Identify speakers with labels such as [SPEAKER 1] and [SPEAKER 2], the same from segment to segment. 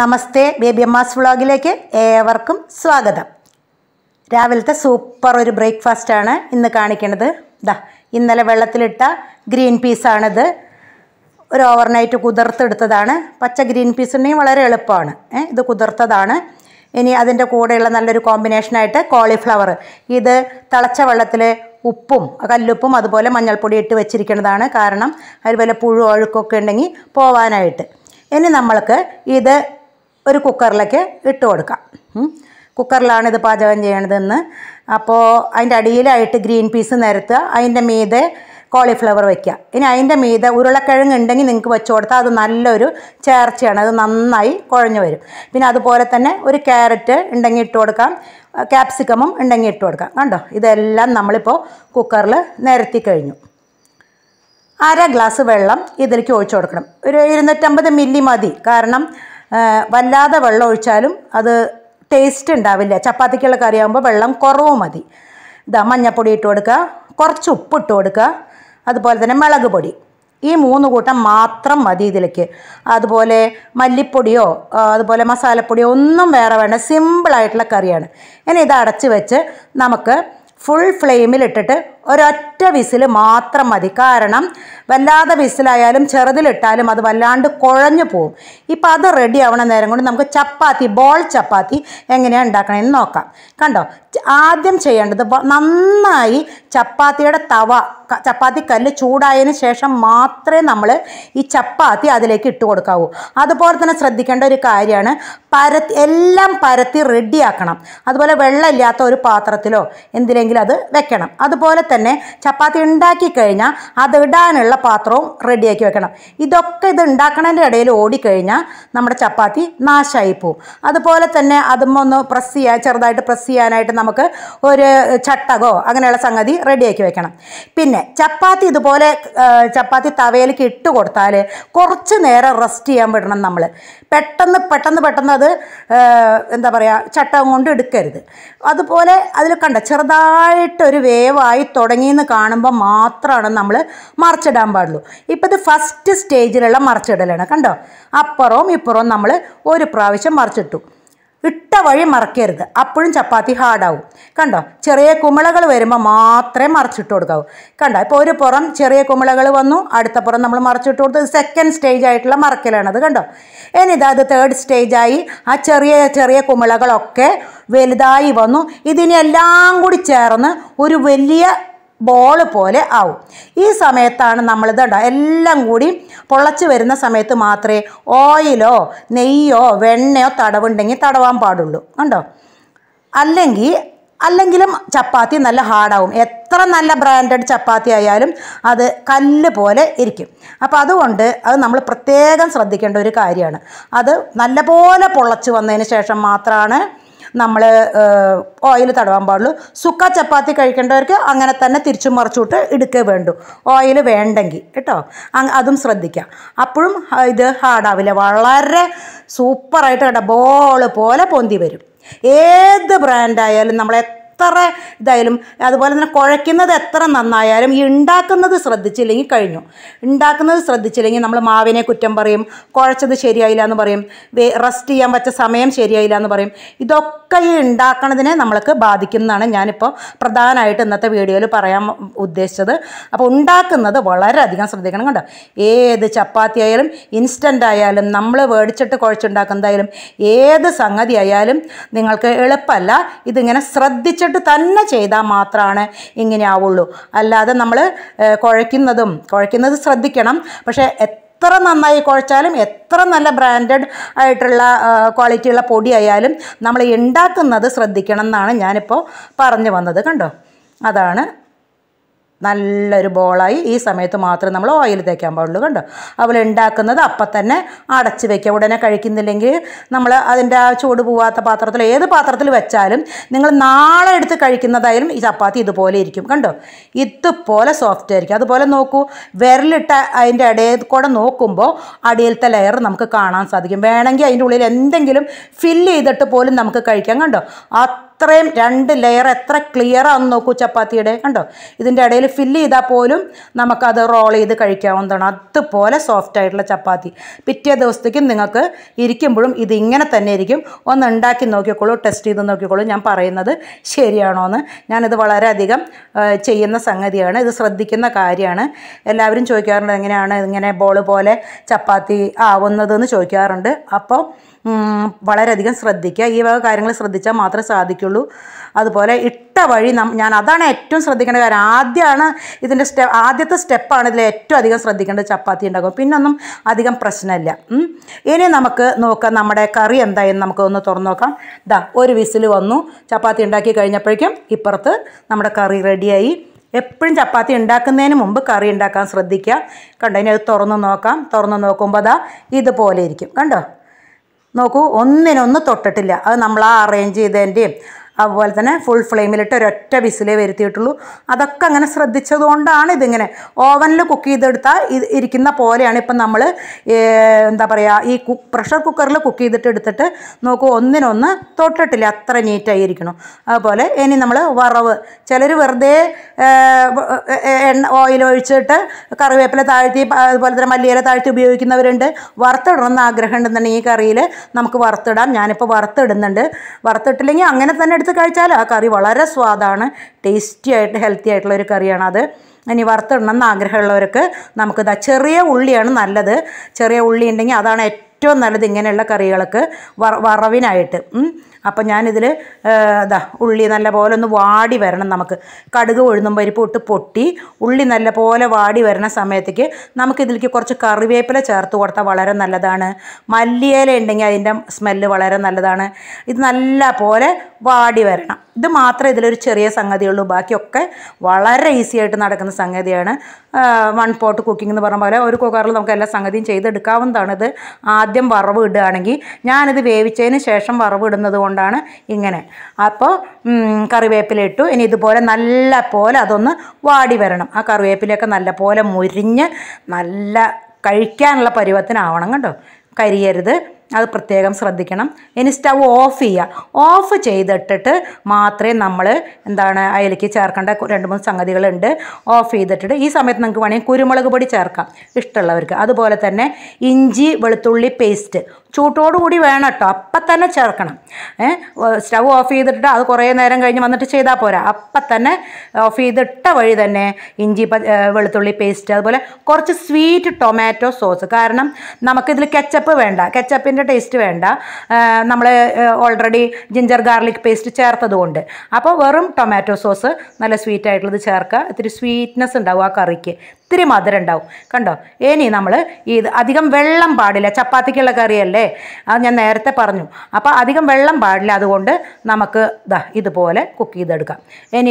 [SPEAKER 1] നമസ്തേ baby അമ്മാസ് വ്ളോഗിലേക്ക് ഏവർക്കും സ്വാഗതം രാവിലത്തെ സൂപ്പർ ഒരു ബ്രേക്ക്ഫാസ്റ്റാണ് ഇന്ന് കാണിക്കണത് ദാ ഇന്നലെ വെള്ളത്തിലിട്ട ഗ്രീൻ പീസാണിത് ഒരു ഓവർനൈറ്റ് കുതിർത്തെടുത്തതാണ് പച്ച ഗ്രീൻ പീസ് ഉണ്ടെങ്കിൽ വളരെ എളുപ്പമാണ് ഇത് കുതിർത്തതാണ് ഇനി അതിൻ്റെ കൂടെയുള്ള നല്ലൊരു കോമ്പിനേഷനായിട്ട് കോളിഫ്ലവർ ഇത് തിളച്ച വെള്ളത്തിൽ ഉപ്പും കല്ലുപ്പും അതുപോലെ മഞ്ഞൾപ്പൊടി ഇട്ട് വെച്ചിരിക്കുന്നതാണ് കാരണം അതുപോലെ പുഴു ഒഴുക്കൊക്കെ ഉണ്ടെങ്കിൽ പോവാനായിട്ട് ഇനി നമ്മൾക്ക് ഇത് ഒരു കുക്കറിലേക്ക് ഇട്ട് കൊടുക്കാം കുക്കറിലാണ് ഇത് പാചകം ചെയ്യണതെന്ന് അപ്പോൾ അതിൻ്റെ അടിയിലായിട്ട് ഗ്രീൻ പീസ് നിരത്തുക അതിൻ്റെ മീതെ കോളിഫ്ലവർ വയ്ക്കുക ഇനി അതിൻ്റെ മീതെ ഉരുളക്കിഴങ്ങ് ഉണ്ടെങ്കിൽ നിങ്ങൾക്ക് വെച്ച് കൊടുത്താൽ അത് നല്ലൊരു ചേർച്ചയാണ് അത് നന്നായി കുഴഞ്ഞു വരും പിന്നെ അതുപോലെ തന്നെ ഒരു ക്യാരറ്റ് ഉണ്ടെങ്കിൽ ഇട്ട് കൊടുക്കാം ക്യാപ്സിക്കമും ഉണ്ടെങ്കിൽ ഇട്ട് കൊടുക്കാം കണ്ടോ ഇതെല്ലാം നമ്മളിപ്പോൾ കുക്കറിൽ നിരത്തി കഴിഞ്ഞു അര ഗ്ലാസ് വെള്ളം ഇതിലേക്ക് ഒഴിച്ചു കൊടുക്കണം ഒരു ഇരുന്നൂറ്റമ്പത് മില്ലി മതി കാരണം വല്ലാതെ വെള്ളം ഒഴിച്ചാലും അത് ടേസ്റ്റ് ഉണ്ടാവില്ല ചപ്പാത്തിക്കുള്ള ആകുമ്പോൾ വെള്ളം കുറവ് മതി ഇതാ മഞ്ഞപ്പൊടി ഇട്ട് കൊടുക്കുക കുറച്ച് ഉപ്പ് ഇട്ട് കൊടുക്കുക അതുപോലെ തന്നെ മുളക് പൊടി ഈ മൂന്ന് കൂട്ടം മാത്രം മതി ഇതിലേക്ക് അതുപോലെ മല്ലിപ്പൊടിയോ അതുപോലെ മസാലപ്പൊടിയോ ഒന്നും വേറെ വേണ്ട സിമ്പിളായിട്ടുള്ള കറിയാണ് ഇനി ഇത് അടച്ച് വെച്ച് നമുക്ക് ഫുൾ ഫ്ലെയിമിലിട്ടിട്ട് ഒരൊറ്റ വിസിൽ മാത്രം മതി കാരണം വല്ലാതെ വിസിലായാലും ചെറുതിലിട്ടാലും അത് വല്ലാണ്ട് കുഴഞ്ഞു പോവും ഇപ്പം അത് റെഡി ആവണ നേരം കൊണ്ട് നമുക്ക് ചപ്പാത്തി ബോൾ ചപ്പാത്തി എങ്ങനെയാണ് ഉണ്ടാക്കണമെന്ന് നോക്കാം കണ്ടോ ആദ്യം ചെയ്യേണ്ടത് നന്നായി ചപ്പാത്തിയുടെ തവ ചപ്പാത്തി കല്ല് ചൂടായതിന് ശേഷം മാത്രമേ നമ്മൾ ഈ ചപ്പാത്തി അതിലേക്ക് ഇട്ട് കൊടുക്കാവൂ അതുപോലെ തന്നെ ശ്രദ്ധിക്കേണ്ട ഒരു കാര്യമാണ് പരത്തി എല്ലാം പരത്തി റെഡിയാക്കണം അതുപോലെ വെള്ളമില്ലാത്ത ഒരു പാത്രത്തിലോ എന്തിനെങ്കിലും അത് വെക്കണം അതുപോലെ തന്നെ ചപ്പാത്തി ഉണ്ടാക്കി കഴിഞ്ഞാൽ അത് ഇടാനുള്ള പാത്രവും റെഡിയാക്കി വെക്കണം ഇതൊക്കെ ഇത് ഉണ്ടാക്കണതിൻ്റെ ഇടയിൽ ഓടിക്കഴിഞ്ഞാൽ നമ്മുടെ ചപ്പാത്തി നാശമായി പോവും അതുപോലെ തന്നെ അതുമൊന്ന് പ്രസ് ചെയ്യാൻ ചെറുതായിട്ട് പ്രസ് ചെയ്യാനായിട്ട് നമുക്ക് ഒരു ചട്ടകോ അങ്ങനെയുള്ള സംഗതി റെഡിയാക്കി വെക്കണം പിന്നെ ചപ്പാത്തി ഇതുപോലെ ചപ്പാത്തി തവയിലേക്ക് ഇട്ട് കൊടുത്താൽ കുറച്ച് നേരം റെസ്റ്റ് ചെയ്യാൻ വിടണം നമ്മൾ പെട്ടെന്ന് പെട്ടെന്ന് പെട്ടെന്ന് അത് അത് എന്താ പറയുക ചട്ടം കൊണ്ട് എടുക്കരുത് അതുപോലെ അതിൽ കണ്ട ചെറുതായിട്ടൊരു വേവായി തുടങ്ങിയെന്ന് കാണുമ്പോൾ മാത്രമാണ് നമ്മൾ മറിച്ചിടാൻ പാടുള്ളൂ ഇപ്പം ഇത് ഫസ്റ്റ് സ്റ്റേജിലുള്ള മറിച്ചിടലാണ് കണ്ടോ അപ്പുറവും ഇപ്പുറവും നമ്മൾ ഒരു പ്രാവശ്യം മറിച്ചിട്ടു ഇട്ട വഴി മറക്കരുത് അപ്പോഴും ചപ്പാത്തി ഹാർഡാവും കണ്ടോ ചെറിയ കുമിളകൾ വരുമ്പോൾ മാത്രമേ മറിച്ചിട്ട് കൊടുക്കാവൂ കണ്ടോ ഇപ്പോൾ ഒരു പുറം ചെറിയ കുമിളകൾ വന്നു അടുത്ത പുറം നമ്മൾ മറിച്ചിട്ട് കൊടുത്ത് സെക്കൻഡ് സ്റ്റേജ് ആയിട്ടുള്ള മറക്കലാണത് കണ്ടോ ഇനിതാ അത് തേർഡ് സ്റ്റേജായി ആ ചെറിയ ചെറിയ കുമിളകളൊക്കെ വലുതായി വന്നു ഇതിനെല്ലാം കൂടി ചേർന്ന് ഒരു വലിയ ബോൾ പോലെ ആവും ഈ സമയത്താണ് നമ്മളിതുണ്ടോ എല്ലാം കൂടി പൊള്ളച്ച് വരുന്ന സമയത്ത് മാത്രമേ ഓയിലോ നെയ്യോ വെണ്ണയോ തടവുണ്ടെങ്കിൽ തടവാൻ പാടുള്ളൂ കണ്ടോ അല്ലെങ്കിൽ അല്ലെങ്കിലും ചപ്പാത്തി നല്ല ഹാർഡാവും എത്ര നല്ല ബ്രാൻഡഡ് ചപ്പാത്തി ആയാലും അത് കല്ല് പോലെ ഇരിക്കും അപ്പോൾ അതുകൊണ്ട് അത് നമ്മൾ പ്രത്യേകം ശ്രദ്ധിക്കേണ്ട ഒരു കാര്യമാണ് അത് നല്ലപോലെ പൊള്ളച്ച് വന്നതിന് ശേഷം മാത്രമാണ് നമ്മൾ ഓയിൽ തടവാൻ പാടുള്ളൂ സുക്ക ചപ്പാത്തി കഴിക്കേണ്ടവർക്ക് അങ്ങനെ തന്നെ തിരിച്ചു മറിച്ചുവിട്ട് എടുക്കേ വേണ്ടു ഓയിൽ വേണ്ടെങ്കിൽ കേട്ടോ അതും ശ്രദ്ധിക്കാം അപ്പോഴും ഇത് ഹാർഡാവില്ല വളരെ സൂപ്പറായിട്ട് കേട്ടോ ബോൾ പോലെ പൊന്തി വരും ഏത് ബ്രാൻഡായാലും നമ്മളെ എത്ര ഇതായാലും അതുപോലെ തന്നെ കുഴയ്ക്കുന്നത് എത്ര നന്നായാലും ഈ ഉണ്ടാക്കുന്നത് ശ്രദ്ധിച്ചില്ലെങ്കിൽ കഴിഞ്ഞു ഉണ്ടാക്കുന്നത് ശ്രദ്ധിച്ചില്ലെങ്കിൽ നമ്മൾ മാവിനെ കുറ്റം പറയും കുഴച്ചത് ശരിയായില്ല എന്ന് പറയും റെസ്റ്റ് ചെയ്യാൻ പറ്റ സമയം ശരിയായില്ല എന്ന് പറയും ഇതൊക്കെ ഈ ഉണ്ടാക്കണതിനെ നമ്മൾക്ക് ബാധിക്കുന്നതാണ് ഞാനിപ്പോൾ പ്രധാനമായിട്ട് ഇന്നത്തെ വീഡിയോയിൽ പറയാൻ ഉദ്ദേശിച്ചത് അപ്പോൾ ഉണ്ടാക്കുന്നത് വളരെയധികം ശ്രദ്ധിക്കണം കണ്ടോ ഏത് ചപ്പാത്തി ആയാലും ഇൻസ്റ്റൻ്റ് ആയാലും നമ്മൾ മേടിച്ചിട്ട് കുഴച്ചുണ്ടാക്കുന്നതായാലും ഏത് സംഗതി ആയാലും നിങ്ങൾക്ക് എളുപ്പമല്ല ഇതിങ്ങനെ ശ്രദ്ധിച്ചിട്ട് ശ്രദ്ധിച്ചിട്ട് തന്നെ ചെയ്താൽ മാത്രമാണ് ഇങ്ങനെ ആവുള്ളൂ അല്ലാതെ നമ്മൾ കുഴയ്ക്കുന്നതും കുഴയ്ക്കുന്നത് ശ്രദ്ധിക്കണം പക്ഷേ എത്ര നന്നായി കുഴച്ചാലും എത്ര നല്ല ബ്രാൻഡഡ് ആയിട്ടുള്ള ക്വാളിറ്റിയുള്ള പൊടി ആയാലും നമ്മൾ ഉണ്ടാക്കുന്നത് ശ്രദ്ധിക്കണം എന്നാണ് ഞാനിപ്പോൾ പറഞ്ഞു വന്നത് കണ്ടോ അതാണ് നല്ലൊരു ബോളായി ഈ സമയത്ത് മാത്രം നമ്മൾ ഓയിൽ തേക്കാൻ പാടുള്ളൂ കണ്ടോ അവൾ ഉണ്ടാക്കുന്നത് അപ്പം തന്നെ അടച്ച് വയ്ക്കുക ഉടനെ കഴിക്കുന്നില്ലെങ്കിൽ നമ്മൾ അതിൻ്റെ ആ ചൂട് പോവാത്ത പാത്രത്തിൽ ഏത് പാത്രത്തിൽ വെച്ചാലും നിങ്ങൾ നാളെ എടുത്ത് കഴിക്കുന്നതായാലും ഈ ചപ്പാത്തി ഇതുപോലെ ഇരിക്കും കണ്ടോ ഇതുപോലെ സോഫ്റ്റ് ആയിരിക്കും അതുപോലെ നോക്കൂ വിരലിട്ട അതിൻ്റെ ഇടയിൽ കൂടെ നോക്കുമ്പോൾ അടിയിലത്തെ ലെയർ നമുക്ക് കാണാൻ സാധിക്കും വേണമെങ്കിൽ അതിൻ്റെ ഉള്ളിൽ എന്തെങ്കിലും ഫില്ല് ചെയ്തിട്ട് പോലും നമുക്ക് കഴിക്കാം കണ്ടോ ആ അത്രയും രണ്ട് ലെയർ എത്ര ക്ലിയർ ആണെന്ന് നോക്കൂ ചപ്പാത്തിയുടെ കണ്ടോ ഇതിൻ്റെ ഇടയിൽ ഫില്ല് ചെയ്താൽ പോലും നമുക്കത് റോൾ ചെയ്ത് കഴിക്കാവുന്നതാണ് അതുപോലെ സോഫ്റ്റ് ആയിട്ടുള്ള ചപ്പാത്തി പിറ്റേ ദിവസത്തേക്കും നിങ്ങൾക്ക് ഇരിക്കുമ്പോഴും ഇതിങ്ങനെ തന്നെ ഇരിക്കും ഒന്ന് ഉണ്ടാക്കി നോക്കിക്കോളൂ ടെസ്റ്റ് ചെയ്ത് നോക്കിക്കോളൂ ഞാൻ പറയുന്നത് ശരിയാണോ എന്ന് ഞാനിത് വളരെയധികം ചെയ്യുന്ന സംഗതിയാണ് ഇത് ശ്രദ്ധിക്കുന്ന കാര്യമാണ് എല്ലാവരും ചോദിക്കാറുണ്ട് എങ്ങനെയാണ് ഇങ്ങനെ ബോൾ പോലെ ചപ്പാത്തി ആവുന്നതെന്ന് ചോദിക്കാറുണ്ട് അപ്പോൾ വളരെയധികം ശ്രദ്ധിക്കുക ഈ വക കാര്യങ്ങൾ ശ്രദ്ധിച്ചാൽ മാത്രമേ സാധിക്കുള്ളൂ അതുപോലെ ഇട്ട വഴി ഞാൻ അതാണ് ഏറ്റവും ശ്രദ്ധിക്കേണ്ട കാര്യം ആദ്യമാണ് ഇതിൻ്റെ സ്റ്റെ ആദ്യത്തെ സ്റ്റെപ്പാണ് ഇതിൽ ഏറ്റവും അധികം ശ്രദ്ധിക്കേണ്ടത് ചപ്പാത്തി ഉണ്ടാക്കും ഒന്നും അധികം പ്രശ്നമില്ല ഇനി നമുക്ക് നോക്കാം നമ്മുടെ കറി എന്തായെന്ന് നമുക്ക് ഒന്ന് തുറന്നു നോക്കാം ദാ ഒരു വിസിൽ വന്നു ചപ്പാത്തി ഉണ്ടാക്കി കഴിഞ്ഞപ്പോഴേക്കും ഇപ്പുറത്ത് നമ്മുടെ കറി റെഡിയായി എപ്പോഴും ചപ്പാത്തി ഉണ്ടാക്കുന്നതിന് മുമ്പ് കറി ഉണ്ടാക്കാൻ ശ്രദ്ധിക്കുക കണ്ടോ ഇനി അത് തുറന്ന് നോക്കാം തുറന്ന് നോക്കുമ്പോൾ അതാ ഇതുപോലെ ഇരിക്കും കണ്ടോ നോക്കൂ ഒന്നിനൊന്ന് തൊട്ടിട്ടില്ല അത് നമ്മൾ ആ അറേഞ്ച് ചെയ്തതിൻ്റെയും അതുപോലെ തന്നെ ഫുൾ ഫ്ലെയിമിലിട്ട് ഒരൊറ്റ വിസിലേ വരുത്തിയിട്ടുള്ളൂ അതൊക്കെ അങ്ങനെ ശ്രദ്ധിച്ചതുകൊണ്ടാണ് ഇതിങ്ങനെ ഓവനിൽ കുക്ക് ചെയ്തെടുത്താൽ ഇത് ഇരിക്കുന്ന പോലെയാണ് ഇപ്പം നമ്മൾ എന്താ പറയുക ഈ പ്രഷർ കുക്കറിൽ കുക്ക് ചെയ്തിട്ട് എടുത്തിട്ട് നോക്കൂ ഒന്നിനൊന്ന് തൊട്ടിട്ടില്ല അത്ര നീറ്റായി ഇരിക്കണം അതുപോലെ ഇനി നമ്മൾ വറവ് ചിലർ വെറുതെ എണ്ണ ഓയിൽ ഒഴിച്ചിട്ട് കറിവേപ്പില താഴ്ത്തി അതുപോലെ തന്നെ മല്ലിയില താഴ്ത്തി ഉപയോഗിക്കുന്നവരുണ്ട് വറുത്തിടണമെന്ന് ആഗ്രഹം ഉണ്ടെന്നുണ്ടെങ്കിൽ ഈ കറിയിൽ നമുക്ക് വറുത്തിടാം ഞാനിപ്പോൾ വറുത്തിടുന്നുണ്ട് വറുത്തിട്ടില്ലെങ്കിൽ അങ്ങനെ തന്നെ എടുത്ത് കഴിച്ചാൽ ആ കറി വളരെ സ്വാദാണ് ടേസ്റ്റി ആയിട്ട് ഹെൽത്തി ആയിട്ടുള്ളൊരു കറിയാണ് അത് ഇനി വറുത്തിടണമെന്ന് ആഗ്രഹമുള്ളവർക്ക് നമുക്കിതാ ചെറിയ ഉള്ളിയാണ് നല്ലത് ചെറിയ ഉള്ളി ഉണ്ടെങ്കിൽ അതാണ് ഏറ്റവും നല്ലത് ഇങ്ങനെയുള്ള കറികൾക്ക് വറവിനായിട്ട് അപ്പം ഞാനിതിൽ ഇതാ ഉള്ളി നല്ല പോലെ ഒന്ന് വാടി വരണം നമുക്ക് കടുക് ഉഴുന്നും പരിപ്പ് ഇട്ട് പൊട്ടി ഉള്ളി നല്ല പോലെ വാടി വരണ സമയത്തേക്ക് നമുക്കിതിലേക്ക് കുറച്ച് കറിവേപ്പില ചേർത്ത് കൊടുത്താൽ വളരെ നല്ലതാണ് മല്ലിയില ഉണ്ടെങ്കിൽ അതിൻ്റെ സ്മെല്ല് വളരെ നല്ലതാണ് ഇത് നല്ല പോലെ വാടി വരണം ഇത് മാത്രം ഇതിലൊരു ചെറിയ സംഗതിയുള്ളൂ ബാക്കിയൊക്കെ വളരെ ഈസി ആയിട്ട് നടക്കുന്ന സംഗതിയാണ് വൺ പോട്ട് കുക്കിംഗ് എന്ന് പറഞ്ഞ പോലെ ഒരു കുക്കറിൽ നമുക്ക് എല്ലാ സംഗതിയും ചെയ്തെടുക്കാവുന്നതാണ് ഇത് ആദ്യം വറവ് ഇടുകയാണെങ്കിൽ ഞാനിത് വേവിച്ചതിന് ശേഷം വറവ് ഇടുന്നത് കൊണ്ടാണ് ഇങ്ങനെ അപ്പോൾ കറിവേപ്പില ഇട്ടു ഇനി ഇതുപോലെ നല്ല പോലെ അതൊന്ന് വാടി വരണം ആ കറിവേപ്പിലൊക്കെ നല്ല പോലെ മുരിഞ്ഞ് നല്ല കഴിക്കാനുള്ള പരുവത്തിനാവണം കേട്ടോ കരിയരുത് അത് പ്രത്യേകം ശ്രദ്ധിക്കണം ഇനി സ്റ്റവ് ഓഫ് ചെയ്യുക ഓഫ് ചെയ്തിട്ടിട്ട് മാത്രമേ നമ്മൾ എന്താണ് അതിലേക്ക് ചേർക്കേണ്ട രണ്ട് മൂന്ന് സംഗതികളുണ്ട് ഓഫ് ചെയ്തിട്ടിട്ട് ഈ സമയത്ത് നിങ്ങൾക്ക് വേണമെങ്കിൽ കുരുമുളക് പൊടി ചേർക്കാം ഇഷ്ടമുള്ളവർക്ക് അതുപോലെ തന്നെ ഇഞ്ചി വെളുത്തുള്ളി പേസ്റ്റ് കൂടി വേണം കേട്ടോ അപ്പം തന്നെ ചേർക്കണം സ്റ്റവ് ഓഫ് ചെയ്തിട്ട് അത് കുറേ നേരം കഴിഞ്ഞ് വന്നിട്ട് ചെയ്താൽ പോരാ അപ്പം തന്നെ ഓഫ് ചെയ്തിട്ട വഴി തന്നെ ഇഞ്ചി വെളുത്തുള്ളി പേസ്റ്റ് അതുപോലെ കുറച്ച് സ്വീറ്റ് ടൊമാറ്റോ സോസ് കാരണം നമുക്കിതിൽ കെച്ചപ്പ് വേണ്ട കെച്ചപ്പിൻ്റെ പേസ്റ്റിൻ്റെ ടേസ്റ്റ് വേണ്ട നമ്മൾ ഓൾറെഡി ജിഞ്ചർ ഗാർലിക് പേസ്റ്റ് ചേർത്തതുകൊണ്ട് അപ്പോൾ വെറും ടൊമാറ്റോ സോസ് നല്ല സ്വീറ്റ് ആയിട്ടുള്ളത് ചേർക്കുക ഇത്തിരി സ്വീറ്റ്നെസ് ഉണ്ടാവും ആ കറിക്ക് ഇത്തിരി മധുരം ഉണ്ടാവും കണ്ടോ ഇനി നമ്മൾ ഈ അധികം വെള്ളം പാടില്ല ചപ്പാത്തിക്കുള്ള കറിയല്ലേ അത് ഞാൻ നേരത്തെ പറഞ്ഞു അപ്പോൾ അധികം വെള്ളം പാടില്ല അതുകൊണ്ട് നമുക്ക് ഇതാ ഇതുപോലെ കുക്ക് ചെയ്തെടുക്കാം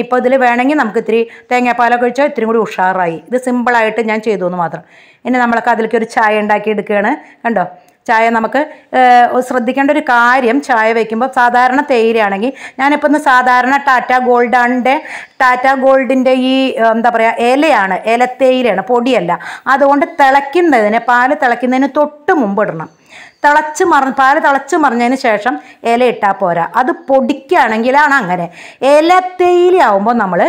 [SPEAKER 1] ഇപ്പോൾ ഇതിൽ വേണമെങ്കിൽ നമുക്ക് ഇത്തിരി തേങ്ങാപ്പാലൊക്കെ ഒഴിച്ചാൽ ഇത്തിരി കൂടി ഉഷാറായി ഇത് സിമ്പിളായിട്ട് ഞാൻ ചെയ്തു എന്ന് മാത്രം ഇനി നമ്മളൊക്കെ അതിലേക്ക് ഒരു ചായ ഉണ്ടാക്കി എടുക്കുകയാണ് കണ്ടോ ചായ നമുക്ക് ശ്രദ്ധിക്കേണ്ട ഒരു കാര്യം ചായ വയ്ക്കുമ്പോൾ സാധാരണ തേയിലയാണെങ്കിൽ ഞാനിപ്പോൾ ഒന്ന് സാധാരണ ടാറ്റ ഗോൾഡാണിൻ്റെ ടാറ്റ ഗോൾഡിൻ്റെ ഈ എന്താ പറയുക ഏലയാണ് തേയിലയാണ് പൊടിയല്ല അതുകൊണ്ട് തിളയ്ക്കുന്നതിന് പാല് തിളയ്ക്കുന്നതിന് തൊട്ട് മുമ്പ് ഇടണം തിളച്ച് മറ പാല് തിളച്ച് മറിഞ്ഞതിന് ശേഷം ഇല ഇട്ടാൽ പോരാ അത് പൊടിക്കുകയാണെങ്കിലാണ് അങ്ങനെ ഇല തേയിലയാവുമ്പോൾ നമ്മൾ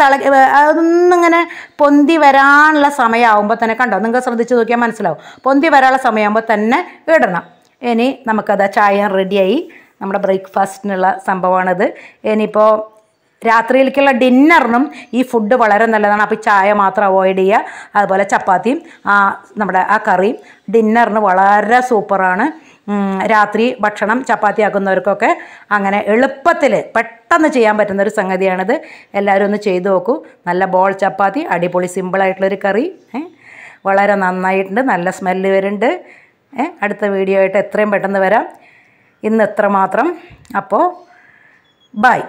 [SPEAKER 1] തിള അതൊന്നിങ്ങനെ പൊന്തി വരാനുള്ള സമയമാകുമ്പോൾ തന്നെ കണ്ടോ നിങ്ങൾക്ക് ശ്രദ്ധിച്ച് നോക്കിയാൽ മനസ്സിലാവും പൊന്തി വരാനുള്ള സമയമാകുമ്പോൾ തന്നെ ഇടണം ഇനി നമുക്കത് ചായ റെഡിയായി നമ്മുടെ ബ്രേക്ക്ഫാസ്റ്റിനുള്ള സംഭവമാണിത് ഇനിയിപ്പോൾ രാത്രിയിലേക്കുള്ള ഡിന്നറിനും ഈ ഫുഡ് വളരെ നല്ലതാണ് അപ്പോൾ ചായ മാത്രം അവോയ്ഡ് ചെയ്യുക അതുപോലെ ചപ്പാത്തിയും നമ്മുടെ ആ കറിയും ഡിന്നറിന് വളരെ സൂപ്പറാണ് രാത്രി ഭക്ഷണം ആക്കുന്നവർക്കൊക്കെ അങ്ങനെ എളുപ്പത്തിൽ പെട്ടെന്ന് ചെയ്യാൻ പറ്റുന്ന ഒരു സംഗതിയാണിത് എല്ലാവരും ഒന്ന് ചെയ്തു നോക്കൂ നല്ല ബോൾ ചപ്പാത്തി അടിപൊളി സിമ്പിളായിട്ടുള്ളൊരു കറി വളരെ നന്നായിട്ടുണ്ട് നല്ല സ്മെല്ല് വരുന്നുണ്ട് അടുത്ത വീഡിയോ ആയിട്ട് എത്രയും പെട്ടെന്ന് വരാം ഇന്ന് എത്ര മാത്രം അപ്പോൾ ബൈ